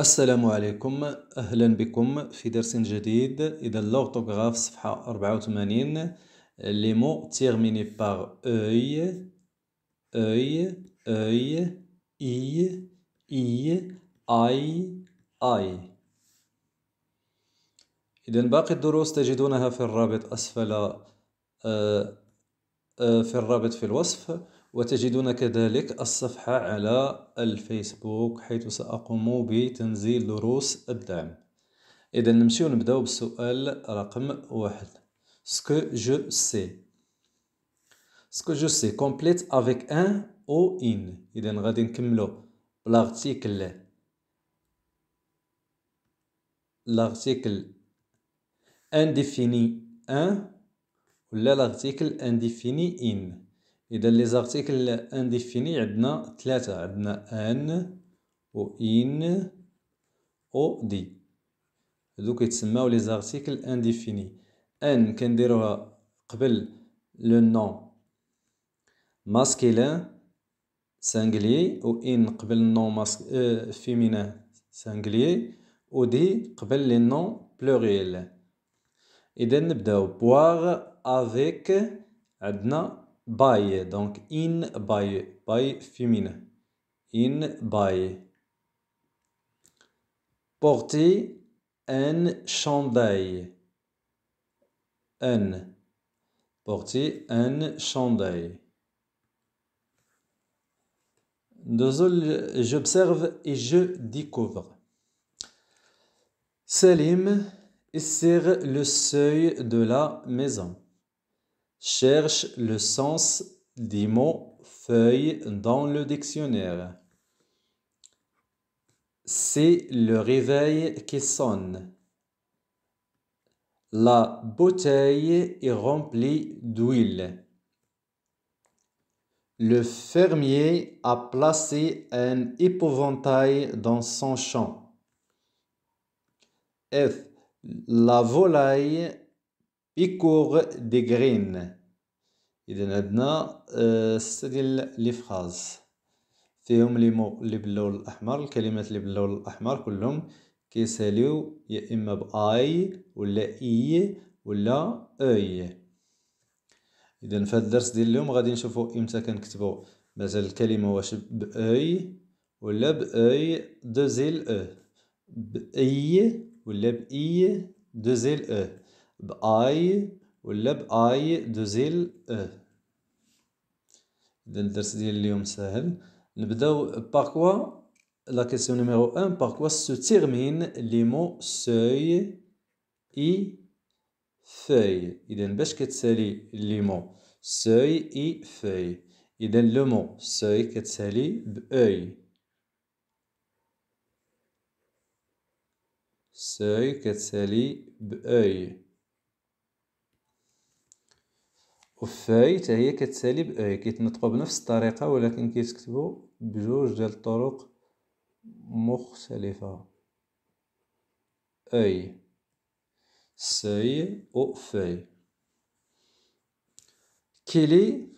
السلام عليكم أهلا بكم في درس جديد إذا لورتوغراف صفحة 84 لي مو تيرميني باغ أي أي أي إي إي أي أي إذا باقي الدروس تجدونها في الرابط أسفل آه، آه، في الرابط في الوصف وتجدون كذلك الصفحة على الفيسبوك حيث سأقوم بتنزيل دروس الدعم إذا نمشيو نبداو بالسؤال رقم واحد سكو جو سي سكو جو سي كومبليت افيك ان او ان إذا غادي نكملو بلاغتيكل لاغتيكل انديفيني ان ولا لاغتيكل انديفيني ان اذا لي زارتيكل انديفيني عندنا ثلاثه عندنا ان و ان او دي هادو كيتسماو لي زارتيكل انديفيني ان كنديروها قبل لو نون ماسكيلان سانغلي و ان قبل نون ماسك اه فيمينان سانغليي و دي قبل لي نون بلوريل اذا نبداو بواغ افيك عندنا Bye donc in by, by féminin. In by. Porter un chandail. Un. Porter un chandail. j'observe et je découvre. Selim serre le seuil de la maison. Cherche le sens des mots feuille dans le dictionnaire. C'est le réveil qui sonne. La bouteille est remplie d'huile. Le fermier a placé un épouvantail dans son champ. F. La volaille بيكور دي غرين اذا عندنا سته ديال لي فراز فيهم لي مو لي باللون الاحمر الكلمات لي باللون الاحمر كلهم كيساليو يا اما باي ولا اي ولا اي اذا في هذا الدرس ديال اليوم غادي نشوفوا امتى كنكتبوا مثلا الكلمه واش باي ولا باي دوزيل او باي ولا باي دوزيل او باي ولا باي دوزيل أ اذا الدرس ديال اليوم ساهل نبداو باركوا لا كيسيون نيميرو أن باركوا سو تيرمين لي مو سوي اي فاي اذا باش كتسالي لي مو سوي اي فاي اذا لو مو سوي كتسالي باي سوي كتسالي باي وفاي حتى هي كتسالي بأي آه، كيتنطقوا بنفس الطريقه ولكن كيتكتبوا بجوج ديال الطرق مختلفه أي سي و فاي كيلي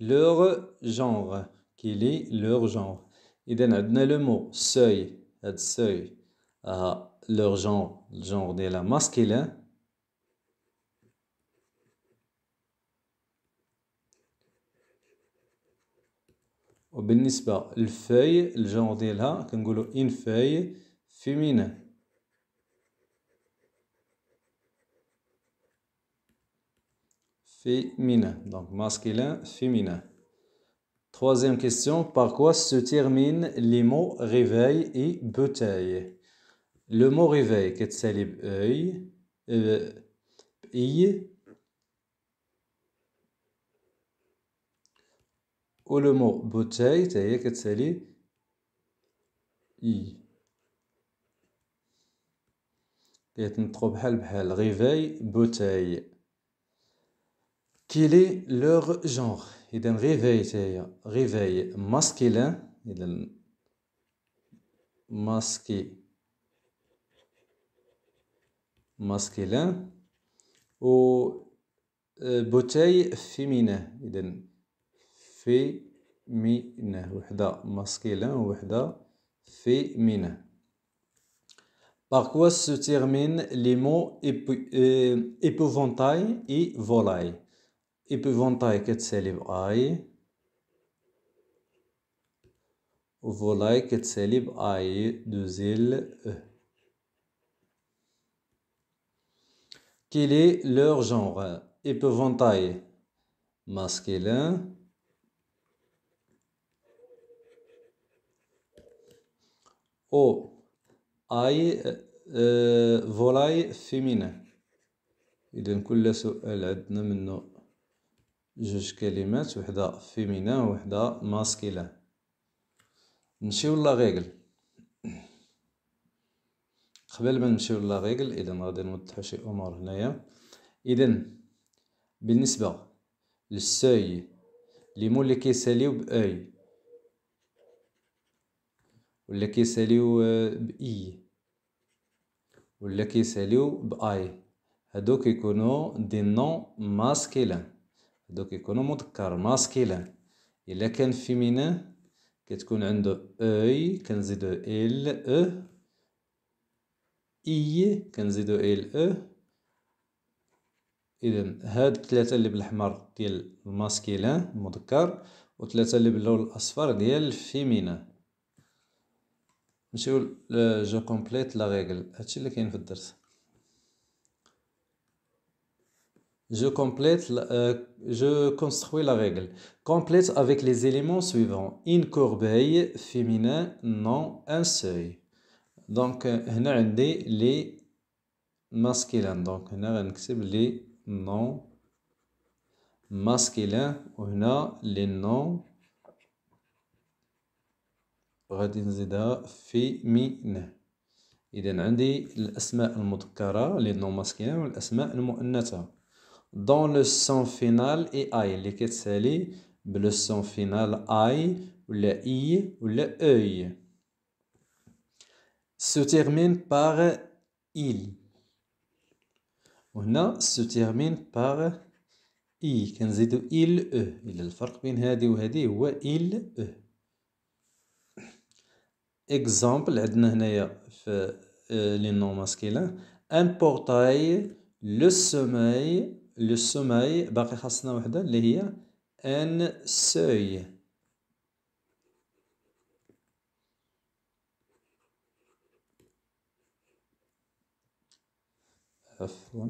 لوغ جونغ كيلي لوغ جونغ اذا عندنا لو مو سوي هاد السوي ها لوغ جونغ الجونغ ديالها ماسكيلان وبالنسبة للفاي الجو ديالها كنقولو une feuille, فيمينان féminin. Donc masculin, féminin. Troisième question, par quoi se terminent les mots réveil et bouteille Le mot réveil, qu'est-ce que لو مو بوتاي تا هي كتسالي اي كيتنطقو بحال بحال غيفاي بوتاي كيلي لوغ جونغ اذا غيفاي تا هي غيفاي ماسكيلان اذا ماسكي ماسكيلان و آه، بوتاي فيمينا اذا féminin masculin fé par quoi se terminent les mots euh, épouvantail et volaille épouvantail كتسالي اي volaille كتسالي Aïe. Deux e. Quel est leur genre Épouvantail masculin, او اي فولاي فيمينا اذا كل سؤال عندنا منه جوج كلمات وحده فيمينا وحده ماسكيلا نمشيو لا ريغل قبل ما نمشيو ريغل اذا غادي نوضحو شي امور هنايا اذا بالنسبه للسوي لي مول اللي كيساليو باي ولا كيساليو بإي ولا كيساليو بآي هادو كيكونو دي نون ماسكيلان هادو كيكونو مذكر ماسكيلان الا كان فيمينا كتكون عنده اي كنزيدو ال او اي كنزيدو ال او اذا هاد الثلاثه اللي بالاحمر ديال الماسكيلان المذكر وثلاثه اللي باللون الاصفر ديال الفيمينان Je complète, euh, je construis la règle. Complète avec les éléments suivants. Une corbeille, féminin, non, un seuil. Donc, on a les masculins. Donc, on a les noms masculins. On a les noms غادي نزيدها في مين اذا عندي الاسماء المذكره لي نون ماسكينه والاسماء المؤنثه دون لو سون فينال اي اي اللي كتسالي بلو سون فينال اي ولا اي ولا اوي سو تيرمين بار il وهنا سو تيرمين بار اي كنزيدو il e. او الفرق بين هذه وهذه هو il او e. اكزامبل عندنا هنايا في لي نون ماسكيلان ان بورتاي لو سوماي لو سوماي باقي خاصنا وحده اللي هي ان سوي عفوا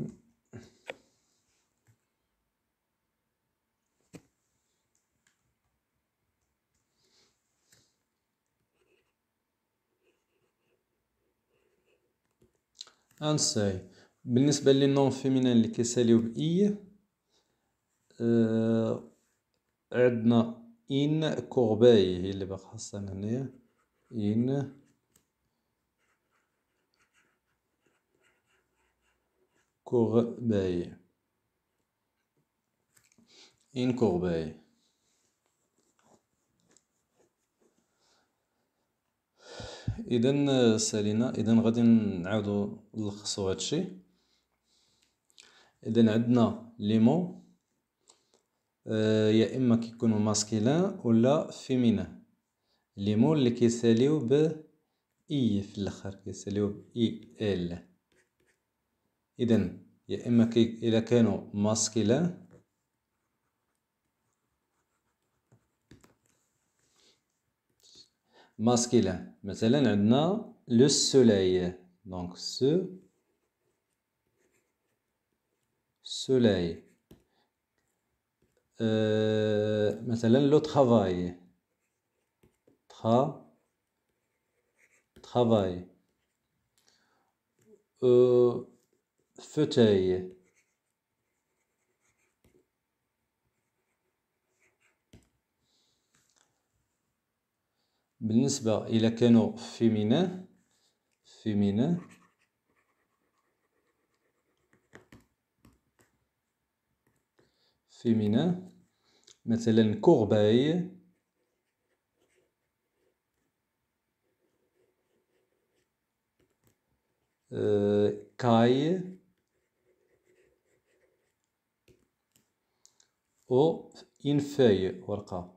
انساي بالنسبه لي نون فيمينين اللي كيساليو باي آه، عندنا ان كورباي هي اللي باقا خاصنا هنايا ان كورباي ان كورباي اذا سالينا اذا غادي نعاودو نلخصو هادشي اذا عندنا ليمون مو آه، يا اما كيكونوا ماسكيلان ولا فيمينان ليمون اللي كيساليو ب اي في الاخر كيساليو ب اي ال اذا يا اما كي الا كانوا ماسكيلان masculin. مثلا عندنا le soleil. Donc ce soleil. Euh, le travail. Tra travail. Euh, fauteuil. بالنسبة إلى كانوا فيمينان فيمينان فيمينا مثلا كورباي آه، كاي أو إنفاي ورقة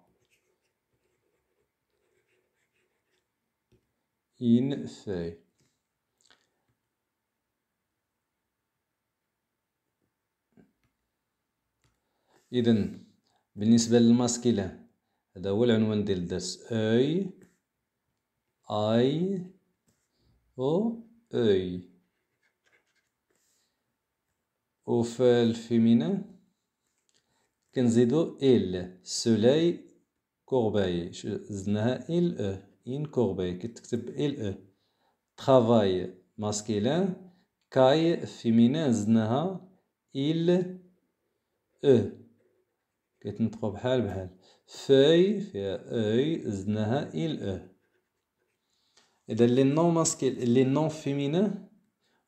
in say اذا بالنسبه للماسكيلا هذا هو العنوان ديال الدرس اي اي او اي وفي الفيمينا كنزيدو إل سولاي كورباي زدناها إل أو إن كوربي كتكتب إل إو ترافاي ماسكيلان كاي فيمينان زدناها إل أو كتنطقو بحال بحال في فيها أي زدناها إل أو إذا لي نون ماسكيل لي نون فيمينان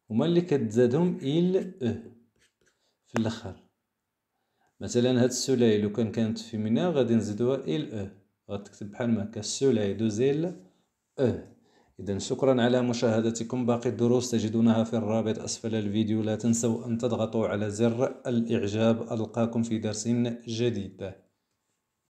هما اللي كتزادهم إل أو في الآخر مثلا هاد السلايل لو كان كانت فيمينان غادي نزيدوها إل أو غتكتب بحال ما هكا سولاي دو زيل او أه، إذا شكرا على مشاهدتكم باقي الدروس تجدونها في الرابط أسفل الفيديو لا تنسوا أن تضغطوا على زر الإعجاب ألقاكم في درس جديد